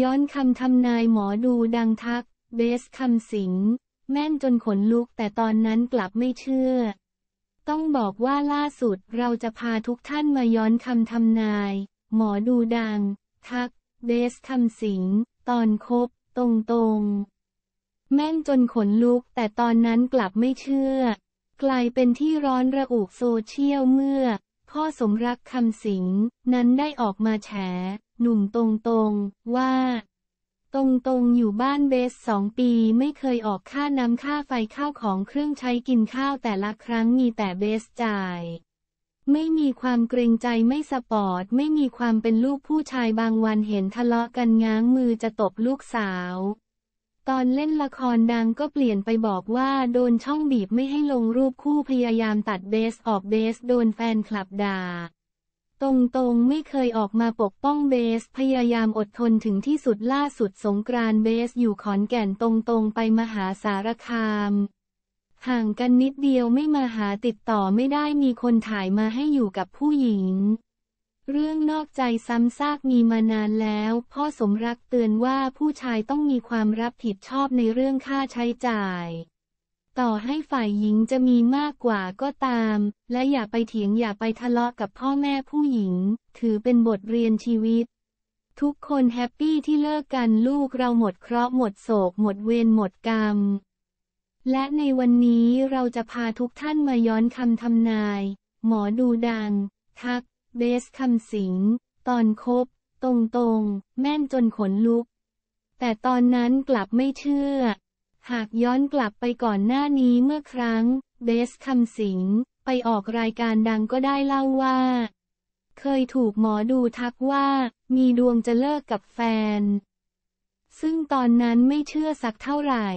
ย้อนคำทำนายหมอดูดังทัก เบสคำสิงแม่นจนขนลุกแต่ตอนนั้นกลับไม่เชื่อ ต้องบอกว่าล่าสุดเราจะพาทุกท่านมาย้อนคำทำนาย หมอดูดัง ทัก เบสคำสิงตอนคบตรงตรงแม่นจนขนลุกแต่ตอนนั้นกลับไม่เชื่อกลายเป็นที่ร้อนระอุโซเชียลเมื่อ พ่อสมรักคำสิงนั้นได้ออกมาแฉหนุ่มตรงตรงว่า ตรงตรงอยู่บ้านเบสสองปีไม่เคยออกค่าน้ำค่าไฟข้าวของเครื่องใช้กินข้าวแต่ละครั้งมีแต่เบสจ่าย ไม่มีความเกรงใจไม่สปอร์ต ไม่มีความเป็นลูกผู้ชายบางวันเห็นทะเลาะกันง้างมือจะตบลูกสาว ตอนเล่นละครดังก็เปลี่ยนไปบอกว่าโดนช่องบีบไม่ให้ลงรูปคู่พยายามตัดเบสออกเบสโดนแฟนคลับด่าตรงๆ ไม่เคยออกมาปกป้องเบสพยายามอดทนถึงที่สุดล่าสุดสงกรานเบสอยู่ขอนแก่นตรงๆ ไปมหาสารคามห่างกันนิดเดียวไม่มาหาติดต่อไม่ได้มีคนถ่ายมาให้อยู่กับผู้หญิง เรื่องนอกใจซ้ำซากมีมานานแล้ว พ่อสมรักเตือนว่าผู้ชายต้องมีความรับผิดชอบในเรื่องค่าใช้จ่ายต่อให้ฝ่ายหญิงจะมีมากกว่าก็ตาม และอย่าไปเถียงอย่าไปทะเลาะกับพ่อแม่ผู้หญิง ถือเป็นบทเรียนชีวิต ทุกคนแฮปปี้ที่เลิกกันลูกเราหมดเคราะห์หมดโศกหมดเวรหมดกรรม และในวันนี้เราจะพาทุกท่านมาย้อนคำทำนาย หมอดูดัง ทัก เบสคำสิง ตอนคบ ตรงๆ แม่นจนขนลุก แต่ตอนนั้นกลับไม่เชื่อหากย้อนกลับไปก่อนหน้านี้เมื่อครั้งเบสคำสิง ไปออกรายการดังก็ได้เล่าว่า เคยถูกหมอดูทักว่า มีดวงจะเลิกกับแฟน ซึ่งตอนนั้นไม่เชื่อสักเท่าไหร่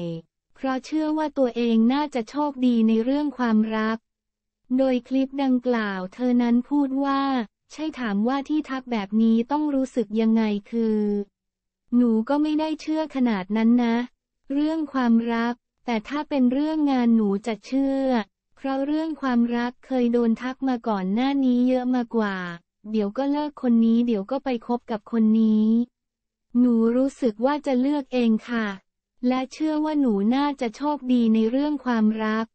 เพราะเชื่อว่าตัวเองน่าจะโชคดีในเรื่องความรัก โดยคลิปดังกล่าวเธอนั้นพูดว่า ใช่ถามว่าที่ทักแบบนี้ต้องรู้สึกยังไงคือ หนูก็ไม่ได้เชื่อขนาดนั้นนะเรื่องความรัก แต่ถ้าเป็นเรื่องงานหนูจะเชื่อ เพราะเรื่องความรักเคยโดนทักมาก่อนหน้านี้เยอะมากว่า เดี๋ยวก็เลิกคนนี้เดี๋ยวก็ไปคบกับคนนี้ หนูรู้สึกว่าจะเลือกเองค่ะ และเชื่อว่าหนูน่าจะโชคดีในเรื่องความรัก